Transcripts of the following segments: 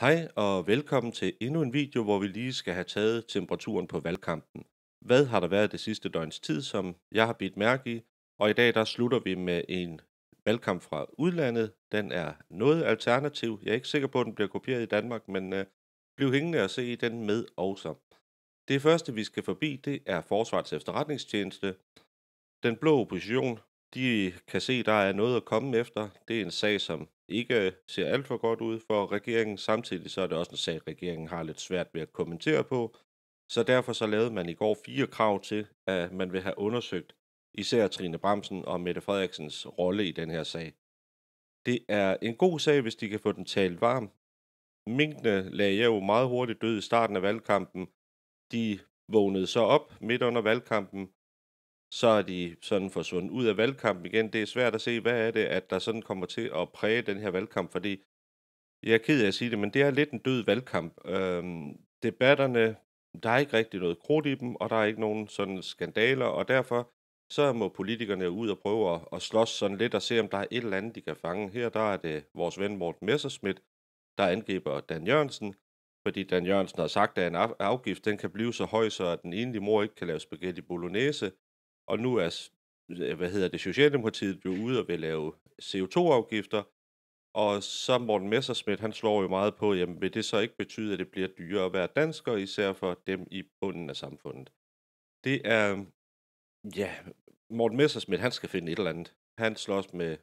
Hej og velkommen til endnu en video, hvor vi lige skal have taget temperaturen på valgkampen. Hvad har der været det sidste døgns tid, som jeg har bidt mærke i? Og i dag der slutter vi med en valgkamp fra udlandet. Den er noget alternativ. Jeg er ikke sikker på, at den bliver kopieret i Danmark, men øh, bliv hængende og se den med også. Det første, vi skal forbi, det er Forsvarets efterretningstjeneste. Den blå opposition de kan se, der er noget at komme efter. Det er en sag, som ikke ser alt for godt ud for regeringen. Samtidig så er det også en sag, regeringen har lidt svært ved at kommentere på. Så derfor så lavede man i går fire krav til, at man vil have undersøgt især Trine Bremsen og Mette Frederiksens rolle i den her sag. Det er en god sag, hvis de kan få den talt varm. Minkene lagde jeg jo meget hurtigt død i starten af valgkampen. De vågnede så op midt under valgkampen, så er de sådan forsvundet ud af valgkampen igen. Det er svært at se, hvad er det, at der sådan kommer til at præge den her valgkamp, fordi jeg er ked af at sige det, men det er lidt en død valgkamp. Øhm, debatterne, der er ikke rigtig noget krudt i dem, og der er ikke nogen sådan skandaler, og derfor så må politikerne ud og prøve at, at slås sådan lidt og se, om der er et eller andet, de kan fange. Her der er det vores ven Morten Messerschmidt, der angriber Dan Jørgensen, fordi Dan Jørgensen har sagt, at en afgift den kan blive så høj, så at den enlige mor ikke kan lave spaghetti bolognese, og nu er hvad hedder det, Socialdemokratiet jo ude og vil lave CO2-afgifter, og så Morten Messersmith, han slår jo meget på, jamen vil det så ikke betyde, at det bliver dyrere at være dansker, især for dem i bunden af samfundet? Det er, ja, Morten Messersmith, han skal finde et eller andet. Han slås med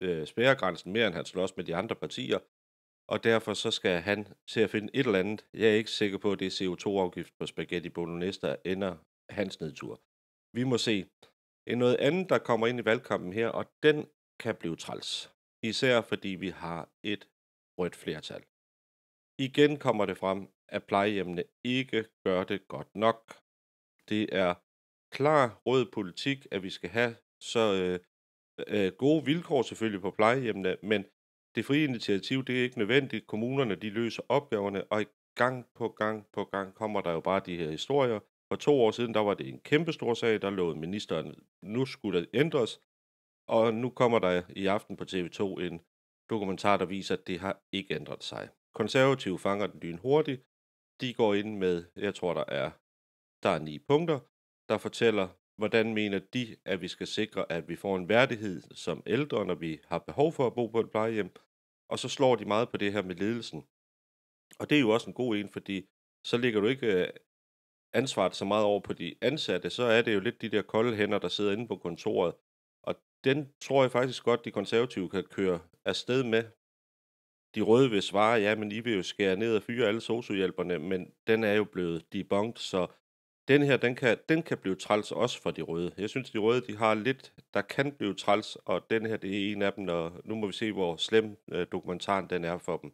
øh, spærregrænsen mere, end han slås med de andre partier, og derfor så skal han til at finde et eller andet. Jeg er ikke sikker på, at det er CO2-afgift på spaghetti bolognese, der ender hans nedtur vi må se. En noget andet, der kommer ind i valgkampen her, og den kan blive træls. Især fordi vi har et rødt flertal. Igen kommer det frem, at plejehjemmene ikke gør det godt nok. Det er klar rød politik, at vi skal have så øh, øh, gode vilkår selvfølgelig på plejehjemmene, men det frie initiativ, det er ikke nødvendigt. Kommunerne, de løser opgaverne, og gang på gang på gang kommer der jo bare de her historier for to år siden, der var det en kæmpe stor sag, der lovede ministeren, nu skulle det ændres, og nu kommer der i aften på TV2 en dokumentar, der viser, at det har ikke ændret sig. Konservative fanger den lyn hurtigt. De går ind med, jeg tror, der er, der er ni punkter, der fortæller, hvordan mener de, at vi skal sikre, at vi får en værdighed som ældre, når vi har behov for at bo på et plejehjem. Og så slår de meget på det her med ledelsen. Og det er jo også en god en, fordi så ligger du ikke øh, ansvaret så meget over på de ansatte, så er det jo lidt de der kolde hænder, der sidder inde på kontoret. Og den tror jeg faktisk godt, de konservative kan køre afsted med. De røde vil svare, ja, men I vil jo skære ned og fyre alle sociohjælperne, men den er jo blevet debunked, så den her, den kan, den kan blive træls også for de røde. Jeg synes, de røde, de har lidt, der kan blive træls, og den her, det er en af dem, og nu må vi se, hvor slem øh, dokumentaren den er for dem.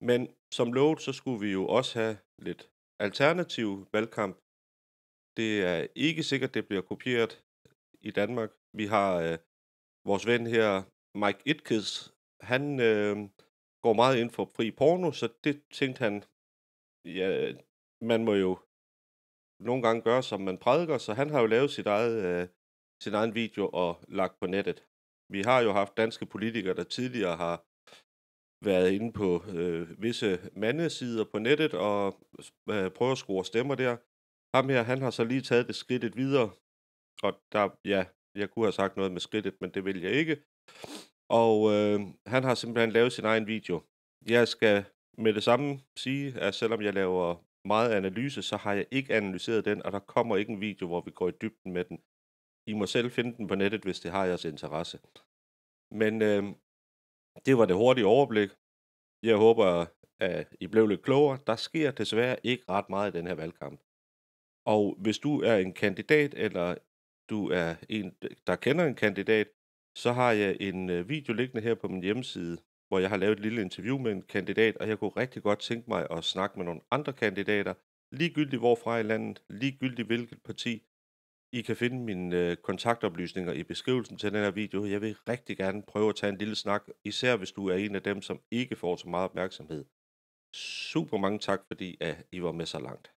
Men som lovet, så skulle vi jo også have lidt alternative valgkamp. Det er ikke sikkert, det bliver kopieret i Danmark. Vi har øh, vores ven her, Mike Itkes. Han øh, går meget ind for fri porno, så det tænkte han, ja, man må jo nogle gange gøre, som man prædiker, så han har jo lavet sit eget, øh, sin egen video og lagt på nettet. Vi har jo haft danske politikere, der tidligere har været inde på øh, visse mandesider på nettet og øh, prøver at score stemmer der. Ham her, han har så lige taget det skridtet videre, og der, ja, jeg kunne have sagt noget med skridtet, men det vil jeg ikke. Og øh, han har simpelthen lavet sin egen video. Jeg skal med det samme sige, at selvom jeg laver meget analyse, så har jeg ikke analyseret den, og der kommer ikke en video, hvor vi går i dybden med den. I må selv finde den på nettet, hvis det har jeres interesse. Men øh, det var det hurtige overblik. Jeg håber, at I blev lidt klogere. Der sker desværre ikke ret meget i den her valgkamp. Og hvis du er en kandidat, eller du er en, der kender en kandidat, så har jeg en øh, video liggende her på min hjemmeside, hvor jeg har lavet et lille interview med en kandidat, og jeg kunne rigtig godt tænke mig at snakke med nogle andre kandidater, ligegyldigt hvorfra i landet, ligegyldigt hvilket parti, i kan finde mine øh, kontaktoplysninger i beskrivelsen til den her video. Jeg vil rigtig gerne prøve at tage en lille snak, især hvis du er en af dem, som ikke får så meget opmærksomhed. Super mange tak, fordi at I var med så langt.